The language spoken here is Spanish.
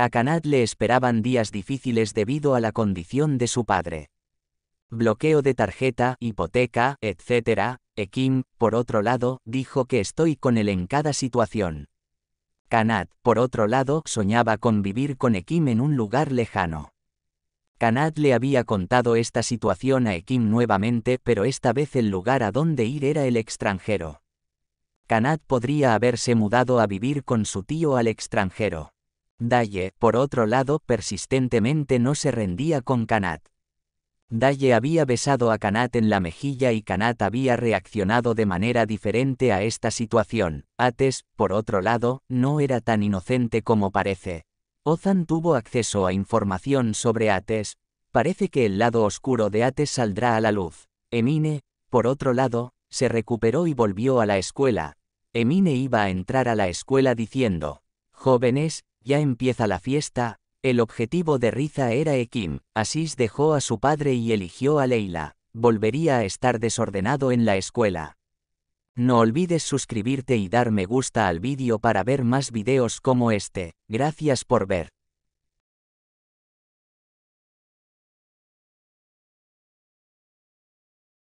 A Kanat le esperaban días difíciles debido a la condición de su padre. Bloqueo de tarjeta, hipoteca, etc. Ekim, por otro lado, dijo que estoy con él en cada situación. Kanat, por otro lado, soñaba con vivir con Ekim en un lugar lejano. Kanat le había contado esta situación a Ekim nuevamente, pero esta vez el lugar a donde ir era el extranjero. Kanat podría haberse mudado a vivir con su tío al extranjero. Daye, por otro lado, persistentemente no se rendía con Kanat. Dalle había besado a Kanat en la mejilla y Kanat había reaccionado de manera diferente a esta situación. Ates, por otro lado, no era tan inocente como parece. Ozan tuvo acceso a información sobre Ates. Parece que el lado oscuro de Ates saldrá a la luz. Emine, por otro lado, se recuperó y volvió a la escuela. Emine iba a entrar a la escuela diciendo, Jóvenes, ya empieza la fiesta. El objetivo de Riza era Ekim. Asís dejó a su padre y eligió a Leila. Volvería a estar desordenado en la escuela. No olvides suscribirte y dar me gusta al vídeo para ver más videos como este. Gracias por ver.